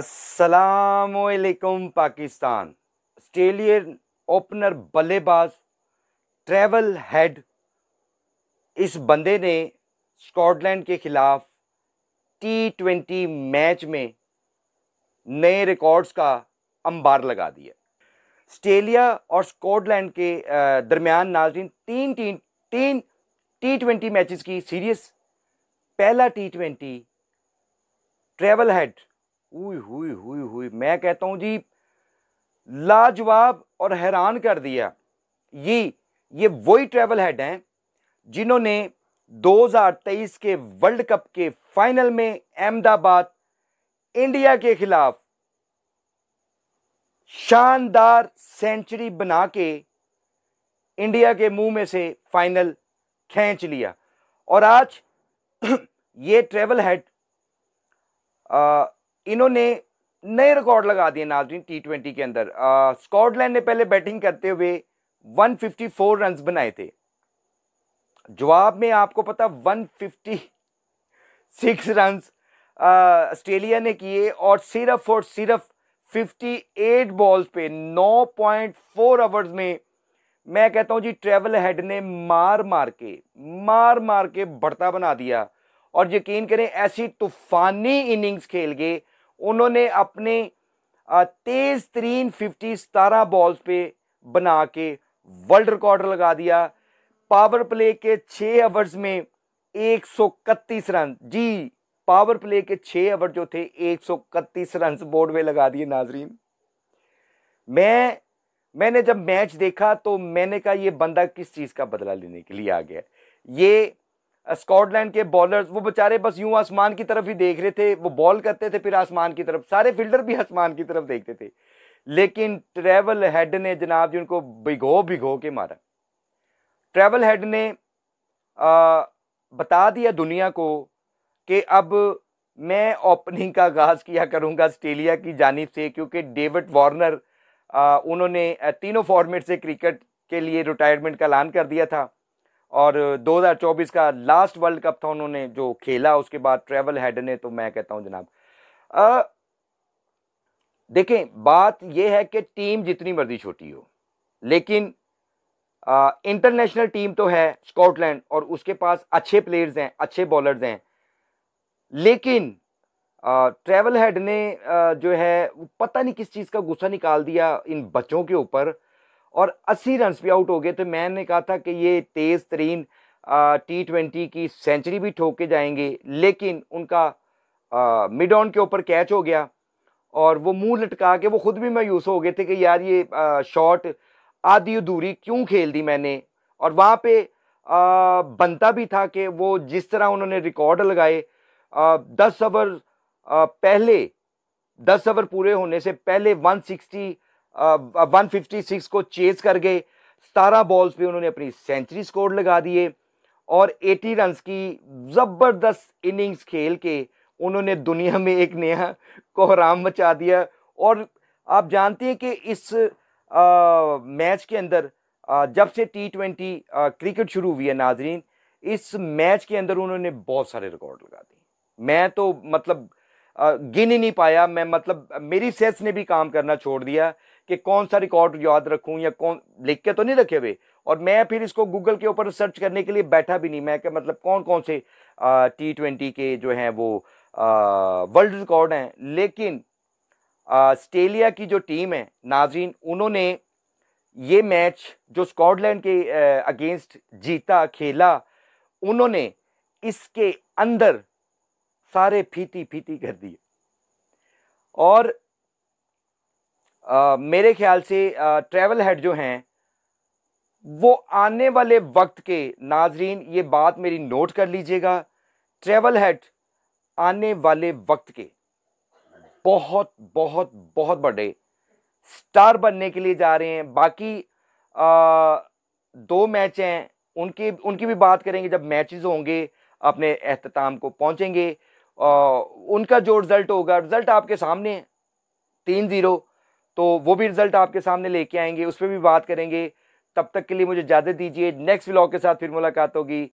असलकुम Pakistan Australian opener बल्लेबाज Travis Head इस बंदे ने स्कॉटलैंड के ख़िलाफ़ टी ट्वेंटी मैच में नए रिकॉर्ड्स का अंबार लगा दिया ऑस्ट्रेलिया और स्कॉटलैंड के दरमियान नाजरीन तीन तीन तीन टी ट्वेंटी मैचेस की सीरीज़ पहला टी ट्वेंटी ट्रेवल हेड हुई हुई हुई हुई मैं कहता हूँ जी लाजवाब और हैरान कर दिया ये ये वही ट्रैवल हेड हैं जिन्होंने 2023 के वर्ल्ड कप के फाइनल में अहमदाबाद इंडिया के खिलाफ शानदार सेंचुरी बना के इंडिया के मुंह में से फाइनल खींच लिया और आज ये ट्रेवल हेड इन्होंने नए रिकॉर्ड लगा दिए नाजरीन टी ट्वेंटी के अंदर स्कॉटलैंड ने पहले बैटिंग करते हुए 154 रन बनाए थे जवाब में आपको पता 156 रन ऑस्ट्रेलिया ने किए और सिर्फ और सिर्फ 58 बॉल्स पे 9.4 आवर्स में मैं कहता हूं जी ट्रेवल हेड ने मार मार के मार मार के बढ़ता बना दिया और यकीन करें ऐसी तूफानी इनिंग्स खेल गए उन्होंने अपने तेज तरीन फिफ्टी सतारह बॉल्स पे बना के वर्ल्ड रिकॉर्ड लगा दिया पावर प्ले के छः ओवर्स में एक सौ रन जी पावर प्ले के छः ओवर जो थे एक सौ रन बोर्ड में लगा दिए नाजरीन मैं मैंने जब मैच देखा तो मैंने कहा यह बंदा किस चीज़ का बदला लेने के लिए आ गया ये स्कॉटलैंड के बॉलर्स वो बेचारे बस यूं आसमान की तरफ ही देख रहे थे वो बॉल करते थे फिर आसमान की तरफ सारे फील्डर भी आसमान की तरफ देखते थे लेकिन ट्रेवल हेड ने जनाब जी उनको भिगो भिगो के मारा ट्रेवल हेड ने आ, बता दिया दुनिया को कि अब मैं ओपनिंग का आगाज़ किया करूंगा ऑस्ट्रेलिया की जानब से क्योंकि डेविड वार्नर उन्होंने तीनों फॉर्मेट से क्रिकेट के लिए रिटायरमेंट का ऐलान कर दिया था और 2024 का लास्ट वर्ल्ड कप था उन्होंने जो खेला उसके बाद ट्रेवल हेड ने तो मैं कहता हूं जनाब देखें बात यह है कि टीम जितनी मर्जी छोटी हो लेकिन इंटरनेशनल टीम तो है स्कॉटलैंड और उसके पास अच्छे प्लेयर्स हैं अच्छे बॉलर्स हैं लेकिन आ, ट्रेवल हेड ने आ, जो है पता नहीं किस चीज़ का गुस्सा निकाल दिया इन बच्चों के ऊपर और 80 रन भी आउट हो गए तो मैंने कहा था कि ये तेज़ तरीन टी ट्वेंटी की सेंचुरी भी ठोक के जाएंगे लेकिन उनका मिड ऑन के ऊपर कैच हो गया और वो मुंह लटका के वो खुद भी मायूस हो गए थे कि यार ये शॉट आधी अधूरी क्यों खेल दी मैंने और वहाँ पे आ, बनता भी था कि वो जिस तरह उन्होंने रिकॉर्ड लगाए आ, दस ओवर पहले दस ओवर पूरे होने से पहले 160 वन फिफ्टी सिक्स को चेज कर गए सतारह बॉल्स पे उन्होंने अपनी सेंचुरी स्कोर लगा दिए और 80 रन्स की ज़बरदस्त इनिंग्स खेल के उन्होंने दुनिया में एक नया कोहराम मचा दिया और आप जानते हैं कि इस आ, मैच के अंदर आ, जब से टी ट्वेंटी क्रिकेट शुरू हुई है नाजरीन इस मैच के अंदर उन्होंने बहुत सारे रिकॉर्ड लगा दिए मैं तो मतलब आ, गिन ही नहीं पाया मैं मतलब मेरी सेस ने भी काम करना छोड़ दिया कि कौन सा रिकॉर्ड याद रखूं या कौन लिख के तो नहीं रखे हुए और मैं फिर इसको गूगल के ऊपर सर्च करने के लिए बैठा भी नहीं मैं क्या मतलब कौन कौन से टी ट्वेंटी के जो हैं वो वर्ल्ड रिकॉर्ड हैं लेकिन ऑस्ट्रेलिया की जो टीम है नाजीन उन्होंने ये मैच जो स्कॉटलैंड के अगेंस्ट जीता खेला उन्होंने इसके अंदर सारे फीती फीती कर दिए और आ, मेरे ख्याल से ट्रैवल हेड जो हैं वो आने वाले वक्त के नाजरीन ये बात मेरी नोट कर लीजिएगा ट्रैवल हेड आने वाले वक्त के बहुत बहुत बहुत बड़े स्टार बनने के लिए जा रहे हैं बाकी आ, दो मैच हैं उनके उनकी भी बात करेंगे जब मैचेस होंगे अपने अहताम को पहुंचेंगे आ, उनका जो रिज़ल्ट होगा रिज़ल्ट आपके सामने है तीन ज़ीरो तो वो भी रिज़ल्ट आपके सामने लेके आएंगे उस पर भी बात करेंगे तब तक के लिए मुझे इजाज़त दीजिए नेक्स्ट व्लॉग के साथ फिर मुलाकात होगी